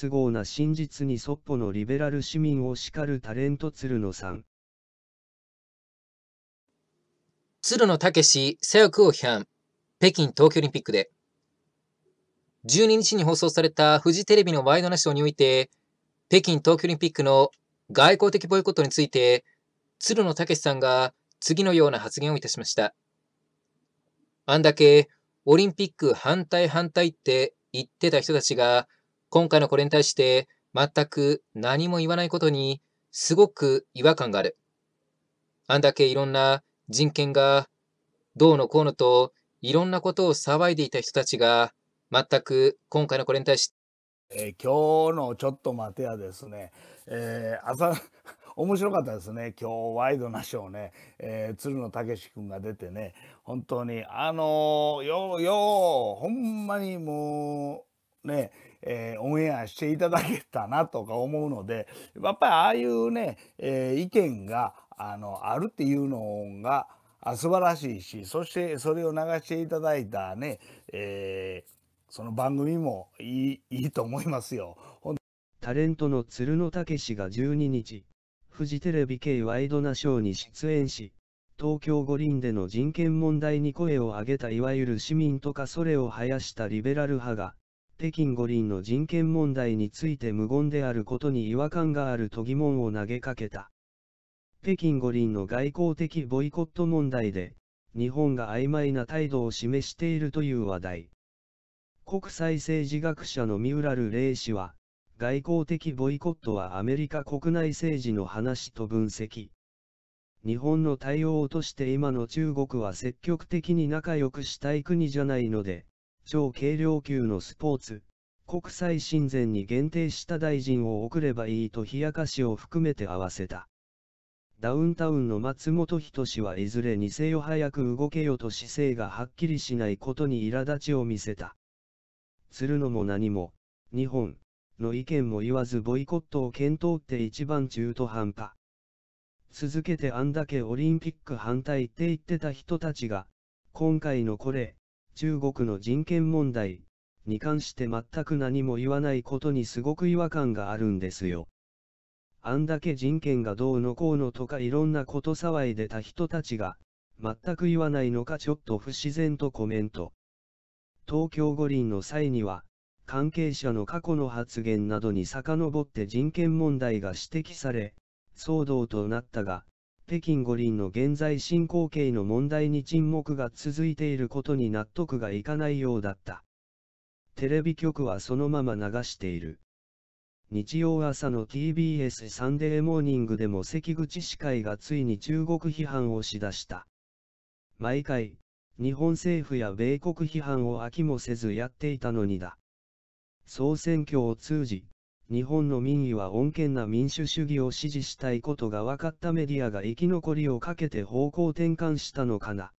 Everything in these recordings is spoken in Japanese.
都合な真実にそっぽのリベラル市民を叱るタレント鶴野さん。鶴野武史左翼を批判、北京東京オリンピックで。12日に放送されたフジテレビのワイドナショーにおいて、北京東京オリンピックの外交的ボイコットについて、鶴野武さんが次のような発言をいたしました。あんだけオリンピック反対反対って言ってた人たちが今回のこれに対して全く何も言わないことにすごく違和感がある。あんだけいろんな人権がどうのこうのといろんなことを騒いでいた人たちが全く今回のこれに対して、えー、今日のちょっと待てやですね、えー、朝 面白かったですね今日ワイドなショーね、えー、鶴野武君が出てね本当にあのー、ようようほんまにもうね、えー、オンエアしていただけたなとか思うので、やっぱりああいうね、えー、意見があのあるっていうのが素晴らしいし、そしてそれを流していただいたね、えー、その番組もいいいいと思いますよ。タレントの鶴野武氏が12日、フジテレビ系ワイドナショーに出演し、東京五輪での人権問題に声を上げたいわゆる市民とかそれを生やしたリベラル派が、北京五輪の人権問題について無言であることに違和感があると疑問を投げかけた。北京五輪の外交的ボイコット問題で、日本が曖昧な態度を示しているという話題。国際政治学者の三浦瑠麗氏は、外交的ボイコットはアメリカ国内政治の話と分析。日本の対応として今の中国は積極的に仲良くしたい国じゃないので、超軽量級のスポーツ、国際親善に限定した大臣を送ればいいと冷やかしを含めて合わせた。ダウンタウンの松本人志はいずれにせよ早く動けよと姿勢がはっきりしないことに苛立ちを見せた。るのも何も、日本、の意見も言わずボイコットを検討って一番中途半端。続けてあんだけオリンピック反対って言ってた人たちが、今回のこれ、中国の人権問題に関して全く何も言わないことにすごく違和感があるんですよ。あんだけ人権がどうのこうのとかいろんなこと騒いでた人たちが、全く言わないのかちょっと不自然とコメント。東京五輪の際には、関係者の過去の発言などに遡って人権問題が指摘され、騒動となったが、北京五輪の現在進行形の問題に沈黙が続いていることに納得がいかないようだった。テレビ局はそのまま流している。日曜朝の TBS サンデーモーニングでも関口司会がついに中国批判をしだした。毎回、日本政府や米国批判を飽きもせずやっていたのにだ。総選挙を通じ、日本の民意は穏健な民主主義を支持したいことが分かったメディアが生き残りをかけて方向転換したのかな。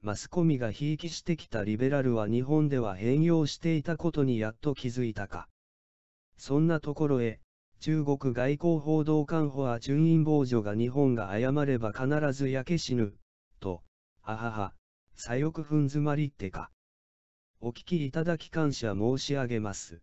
マスコミがひいきしてきたリベラルは日本では変容していたことにやっと気づいたか。そんなところへ、中国外交報道官補は順院傍女が日本が謝れば必ず焼け死ぬ、と、あはは、左翼ふん詰まりってか。お聞きいただき感謝申し上げます。